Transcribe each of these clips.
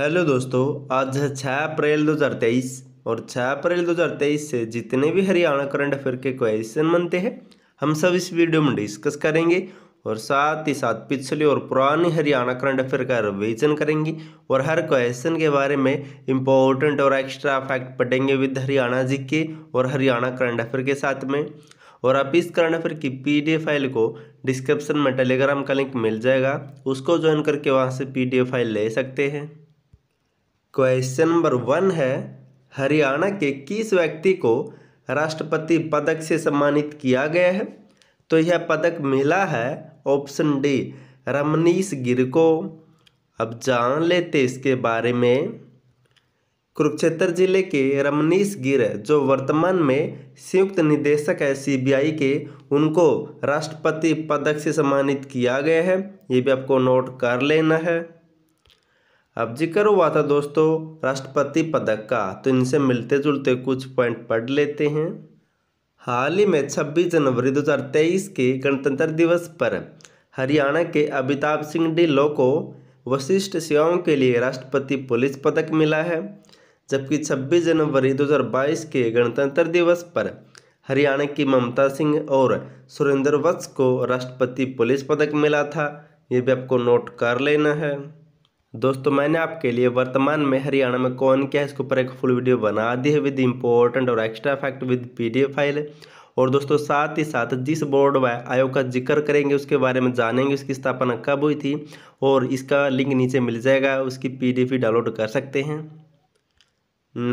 hello दोस्तों आज है छः अप्रैल 2023 और 6 अप्रैल 2023 से जितने भी हरियाणा करंट अफेयर के क्वेश्चन बनते हैं हम सब इस वीडियो में डिस्कस करेंगे और साथ ही साथ पिछले और पुराने हरियाणा करंट अफेयर का रिविजन करेंगे और हर क्वेश्चन के बारे में इम्पोर्टेंट और एक्स्ट्रा फैक्ट पढ़ेंगे विद हरियाणा जी के और हरियाणा करंट अफेयर के साथ में और आप इस करंट अफेयर की पी फाइल को डिस्क्रिप्शन में टेलीग्राम का लिंक मिल जाएगा उसको ज्वाइन करके वहाँ से पी फाइल ले सकते हैं क्वेश्चन नंबर वन है हरियाणा के किस व्यक्ति को राष्ट्रपति पदक से सम्मानित किया गया है तो यह पदक मिला है ऑप्शन डी रमनीश गिर को अब जान लेते इसके बारे में कुरुक्षेत्र जिले के रमनीश गिर जो वर्तमान में संयुक्त निदेशक है सीबीआई के उनको राष्ट्रपति पदक से सम्मानित किया गया है ये भी आपको नोट कर लेना है अब जिक्र हुआ था दोस्तों राष्ट्रपति पदक का तो इनसे मिलते जुलते कुछ पॉइंट पढ़ लेते हैं हाल ही में 26 जनवरी 2023 के गणतंत्र दिवस पर हरियाणा के अमिताभ सिंह ढिल्लो को वशिष्ठ सेवाओं के लिए राष्ट्रपति पुलिस पदक मिला है जबकि 26 जनवरी 2022 के गणतंत्र दिवस पर हरियाणा की ममता सिंह और सुरेंद्र वत्स को राष्ट्रपति पुलिस पदक मिला था ये भी आपको नोट कर लेना है दोस्तों मैंने आपके लिए वर्तमान में हरियाणा में कौन क्या है इसके ऊपर एक फुल वीडियो बना दी है विद इम्पोर्टेंट और extra fact with PDF file और दोस्तों साथ ही साथ जिस बोर्ड व आयोग का जिक्र करेंगे उसके बारे में जानेंगे उसकी स्थापना कब हुई थी और इसका लिंक नीचे मिल जाएगा उसकी पी भी डाउनलोड कर सकते हैं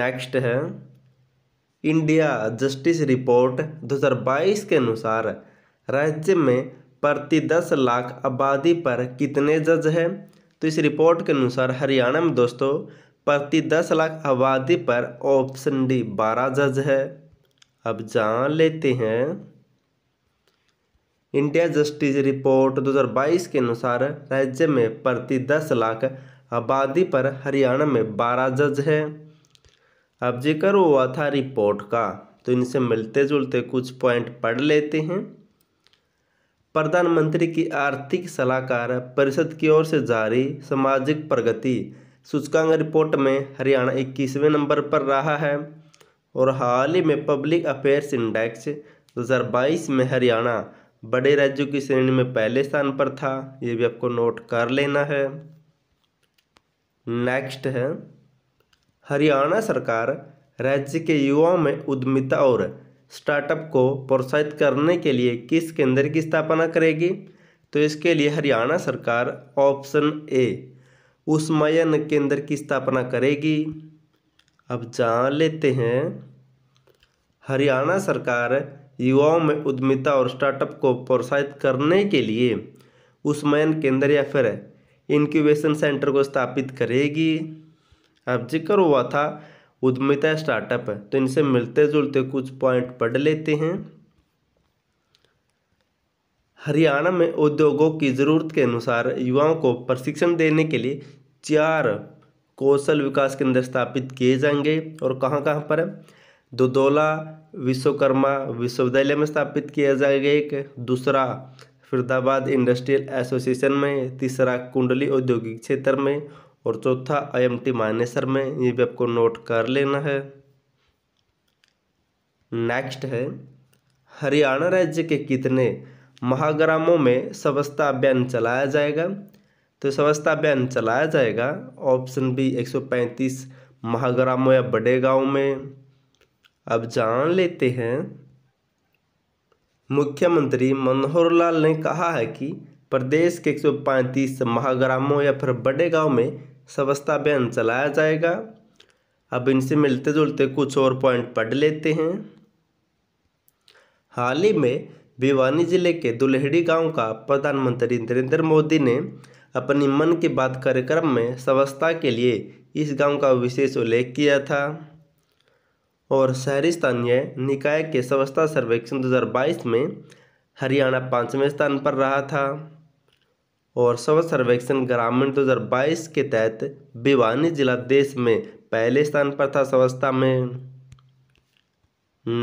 नेक्स्ट है इंडिया जस्टिस रिपोर्ट 2022 के अनुसार राज्य में प्रति दस लाख आबादी पर कितने जज हैं तो इस रिपोर्ट के अनुसार हरियाणा में दोस्तों प्रति दस लाख आबादी पर ऑप्शन डी बारह जज है अब जान लेते हैं इंडिया जस्टिस रिपोर्ट 2022 के अनुसार राज्य में प्रति दस लाख आबादी पर हरियाणा में बारह जज है अब जिक्र हुआ था रिपोर्ट का तो इनसे मिलते जुलते कुछ पॉइंट पढ़ लेते हैं प्रधानमंत्री की आर्थिक सलाहकार परिषद की ओर से जारी सामाजिक प्रगति सूचकांक रिपोर्ट में हरियाणा इक्कीसवें नंबर पर रहा है और हाल ही में पब्लिक अफेयर्स इंडेक्स 2022 में हरियाणा बड़े राज्यों की श्रेणी में पहले स्थान पर था ये भी आपको नोट कर लेना है नेक्स्ट है हरियाणा सरकार राज्य के युवाओं में उद्यमिता और स्टार्टअप को प्रोत्साहित करने के लिए किस केंद्र की स्थापना करेगी तो इसके लिए हरियाणा सरकार ऑप्शन ए उस्मायन केंद्र की स्थापना करेगी अब जान लेते हैं हरियाणा सरकार युवाओं में उद्यमिता और स्टार्टअप को प्रोत्साहित करने के लिए उस्मयन केंद्र या फिर इनक्यूबेशन सेंटर को स्थापित करेगी अब जिक्र हुआ था उद्यमिता स्टार्टअप है तो इनसे मिलते जुलते कुछ पॉइंट पढ़ लेते हैं हरियाणा में उद्योगों की ज़रूरत के अनुसार युवाओं को प्रशिक्षण देने के लिए चार कौशल विकास केंद्र स्थापित किए जाएंगे और कहाँ कहाँ पर दुदोला विश्वकर्मा विश्वविद्यालय में स्थापित किया जाएगा एक दूसरा फिरदाबाद इंडस्ट्रियल एसोसिएशन में तीसरा कुंडली औद्योगिक क्षेत्र में और चौथा आई एम टी माइनेसर में ये भी आपको नोट कर लेना है नेक्स्ट है हरियाणा राज्य के कितने महाग्रामों में सवस्ता अभियान चलाया जाएगा तो सवस्ता अभियान चलाया जाएगा ऑप्शन बी 135 महाग्रामों या बड़े गांव में अब जान लेते हैं मुख्यमंत्री मनोहर लाल ने कहा है कि प्रदेश के पैंतीस महाग्रामों या फिर बड़े गांव में स्वच्छता अभियान चलाया जाएगा अब इनसे मिलते जुलते कुछ और पॉइंट पढ़ लेते हैं हाल ही में भिवानी जिले के दुलहड़ी गांव का प्रधानमंत्री नरेंद्र मोदी ने अपनी मन की बात कार्यक्रम में स्वच्छता के लिए इस गांव का विशेष उल्लेख किया था और शहरी स्थानीय निकाय के स्वच्छता सर्वेक्षण 2022 में हरियाणा पाँचवें स्थान पर रहा था और सव सर्वेक्षण ग्रामीण 2022 के तहत भिवानी जिला देश में पहले स्थान पर था स्वच्छता में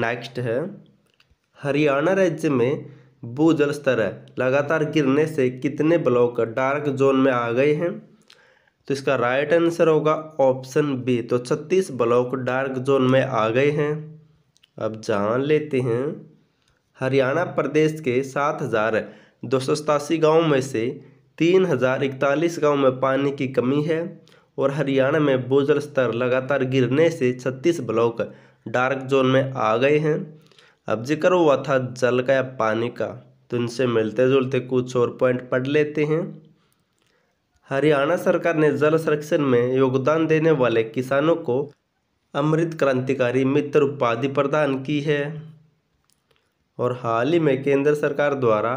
नेक्स्ट है हरियाणा राज्य में भू जल स्तर लगातार गिरने से कितने ब्लॉक डार्क जोन में आ गए हैं तो इसका राइट आंसर होगा ऑप्शन बी तो छत्तीस ब्लॉक डार्क जोन में आ गए हैं अब जान लेते हैं हरियाणा प्रदेश के सात हज़ार दो सौ सतासी गाँव में से तीन हजार इकतालीस गाँव में पानी की कमी है और हरियाणा में भूजल स्तर लगातार गिरने से छत्तीस ब्लॉक डार्क जोन में आ गए हैं अब जिक्र हुआ था जल का या पानी का तो इनसे मिलते जुलते कुछ और पॉइंट पढ़ लेते हैं हरियाणा सरकार ने जल संरक्षण में योगदान देने वाले किसानों को अमृत क्रांतिकारी मित्र उपाधि प्रदान की है और हाल ही में केंद्र सरकार द्वारा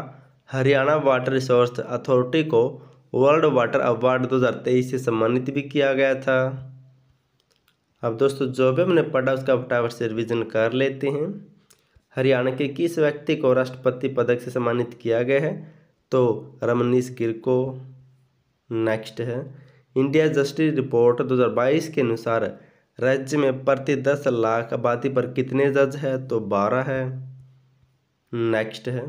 हरियाणा वाटर रिसोर्स अथॉरिटी को वर्ल्ड वाटर अवार्ड 2023 से सम्मानित भी किया गया था अब दोस्तों जो भी हमने पढ़ा उसका फटाफट से रिविजन कर लेते हैं हरियाणा के किस व्यक्ति को राष्ट्रपति पदक से सम्मानित किया गया है तो रमनीश गिर को नेक्स्ट है इंडिया जस्टिस रिपोर्ट 2022 के अनुसार राज्य में प्रति दस लाख आबादी पर कितने जज है तो बारह है नेक्स्ट है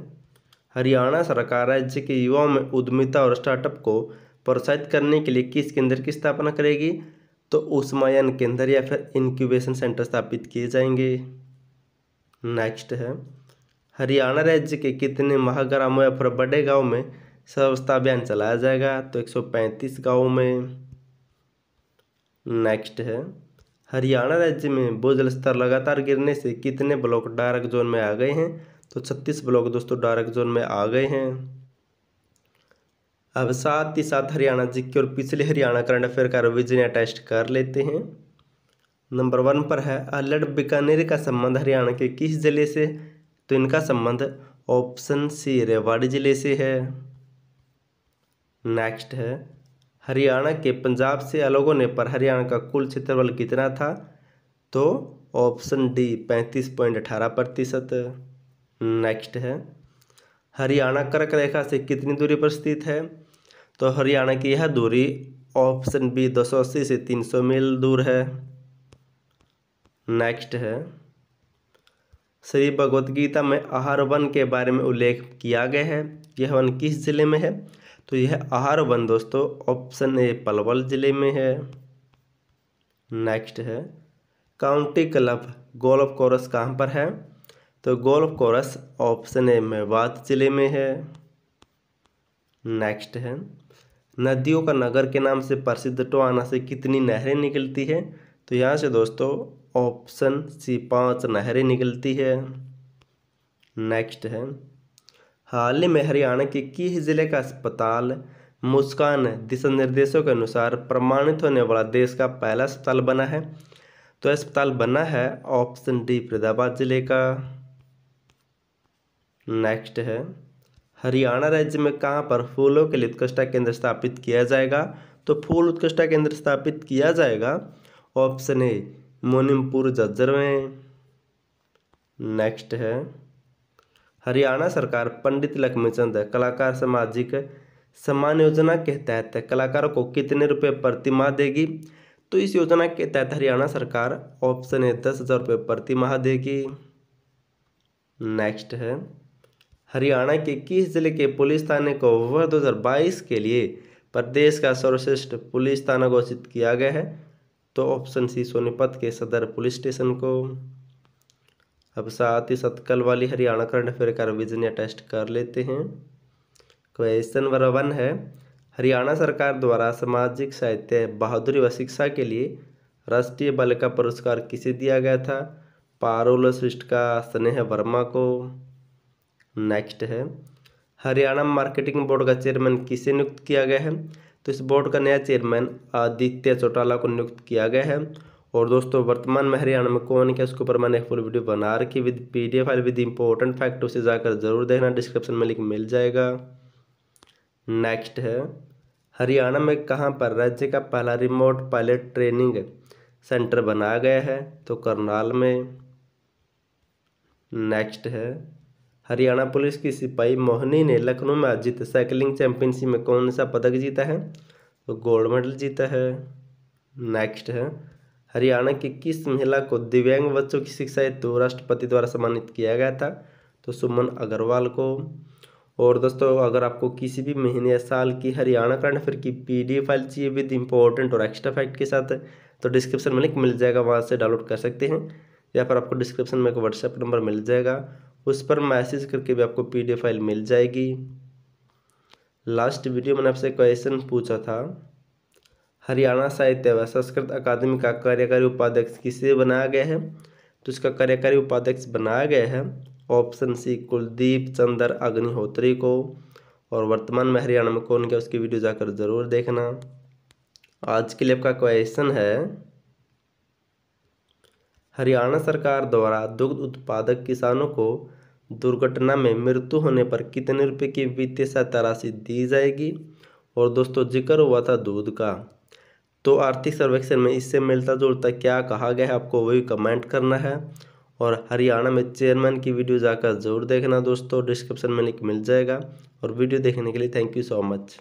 हरियाणा सरकार राज्य के युवाओं में उद्यमिता और स्टार्टअप को प्रोत्साहित करने के लिए किस केंद्र की स्थापना करेगी तो उष्मायन केंद्र या फिर इनक्यूबेशन सेंटर स्थापित किए जाएंगे नेक्स्ट है हरियाणा राज्य के कितने महाग्रामों या फिर बड़े गाँव में स्वच्छता अभियान चलाया जाएगा तो 135 गाँव में नेक्स्ट है हरियाणा राज्य में भूजल स्तर लगातार गिरने से कितने ब्लॉक डार्क जोन में आ गए हैं तो छत्तीस ब्लॉक दोस्तों डार्क जोन में आ गए हैं अब साथ ही साथ हरियाणा जी और पिछले हरियाणा करंट अफेयर का रिविजन या टेस्ट कर लेते हैं नंबर वन पर है अल्लड़ बीकानेर का संबंध हरियाणा के किस जिले से तो इनका संबंध ऑप्शन सी रेवाड़ी जिले से है नेक्स्ट है हरियाणा के पंजाब से अलग होने पर हरियाणा का कुल क्षेत्रफल कितना था तो ऑप्शन डी पैंतीस पॉइंट अठारह प्रतिशत नेक्स्ट है हरियाणा कर्क रेखा से कितनी दूरी पर स्थित है तो हरियाणा की यह दूरी ऑप्शन बी अस्सी से 300 मील दूर है नेक्स्ट है श्री भगवत गीता में आहार वन के बारे में उल्लेख किया गया है यह वन किस जिले में है तो यह आहार वन दोस्तों ऑप्शन ए पलवल जिले में है नेक्स्ट है काउंटी क्लब गोल्फ कोरस कहाँ पर है तो golf course option A Mewat ज़िले में है नेक्स्ट है नदियों का नगर के नाम से प्रसिद्ध टोआना तो से कितनी नहरें निकलती है तो यहाँ से दोस्तों ऑप्शन सी पांच नहरें निकलती है नेक्स्ट है हाल ही में हरियाणा के किस जिले का अस्पताल मुस्कान दिशा निर्देशों के अनुसार प्रमाणित होने वाला देश का पहला अस्पताल बना है तो अस्पताल बना है ऑप्शन डी फरीदाबाद ज़िले का नेक्स्ट है हरियाणा राज्य में कहाँ पर फूलों के लिए उत्कृष्टा केंद्र स्थापित किया जाएगा तो फूल उत्कृष्टा केंद्र स्थापित किया जाएगा ऑप्शन ए मोनिमपुर जज्जर में नेक्स्ट है हरियाणा सरकार पंडित लक्ष्मीचंद कलाकार सामाजिक सम्मान योजना के तहत कलाकारों को कितने रुपए प्रति माह देगी तो इस योजना के तहत हरियाणा सरकार ऑप्शन ए दस हज़ार रुपये प्रति माह देगी नेक्स्ट है हरियाणा के किस जिले के पुलिस थाने को वर्ष 2022 के लिए प्रदेश का सर्वश्रेष्ठ पुलिस थाना घोषित किया गया है तो ऑप्शन सी सोनीपत के सदर पुलिस स्टेशन को अब साथ ही साथ कल वाली हरियाणा करंट अफेयर का रिविजन या टेस्ट कर लेते हैं क्वेश्चन नंबर वन है हरियाणा सरकार द्वारा सामाजिक साहित्य बहादुरी व शिक्षा के लिए राष्ट्रीय बालिका पुरस्कार किसे दिया गया था पारोल श्रेष्ठ का स्नेह वर्मा को नेक्स्ट है हरियाणा मार्केटिंग बोर्ड का चेयरमैन किसे नियुक्त किया गया है तो इस बोर्ड का नया चेयरमैन आदित्य चौटाला को नियुक्त किया गया है और दोस्तों वर्तमान में हरियाणा में कौन क्या उसके ऊपर मैंने फुल वीडियो बना रखी with P D I with important fact उसे जाकर जरूर देखना डिस्क्रिप्शन में लिंक मिल जाएगा नेक्स्ट है हरियाणा में कहाँ पर राज्य का पहला रिमोट पायलट ट्रेनिंग सेंटर बनाया गया है तो करनाल में नेक्स्ट है हरियाणा पुलिस की सिपाही मोहनी ने लखनऊ में आयोजित साइकिलिंग चैंपियनशिप में कौन सा पदक जीता है तो गोल्ड मेडल जीता है नेक्स्ट है हरियाणा की किस महिला को दिव्यांग बच्चों की शिक्षा हेतु तो राष्ट्रपति द्वारा सम्मानित किया गया था तो सुमन अग्रवाल को और दोस्तों अगर आपको किसी भी महीने या साल की हरियाणा करंट अफेयर की पीडीएफ फाइल चाहिए विद इंपॉर्टेंट और एक्स्ट्रा फैक्ट के साथ तो डिस्क्रिप्शन में लिंक मिल जाएगा वहाँ से डाउनलोड कर सकते हैं या फिर आपको डिस्क्रिप्शन में एक व्हाट्सएप नंबर मिल जाएगा उस पर मैसेज करके भी आपको पी फाइल मिल जाएगी लास्ट वीडियो मैंने आपसे क्वेश्चन पूछा था हरियाणा साहित्य व संस्कृत अकादमी का कार्यकारी उपाध्यक्ष किसे बनाया गया है तो इसका कार्यकारी उपाध्यक्ष बनाया गया है ऑप्शन सी कुलदीप चंद्र अग्निहोत्री को और वर्तमान में हरियाणा में कौन क्या उसकी वीडियो जाकर ज़रूर देखना आज के लिए आपका क्वेश्चन है हरियाणा सरकार द्वारा दुग्ध उत्पादक किसानों को दुर्घटना में मृत्यु होने पर कितने रुपए की वित्तीय सहायता राशि दी जाएगी और दोस्तों जिक्र हुआ था दूध का तो आर्थिक सर्वेक्षण में इससे मिलता जुलता क्या कहा गया है आपको वही कमेंट करना है और हरियाणा में चेयरमैन की वीडियो जाकर ज़रूर देखना दोस्तों डिस्क्रिप्शन में लिंक मिल जाएगा और वीडियो देखने के लिए थैंक यू सो मच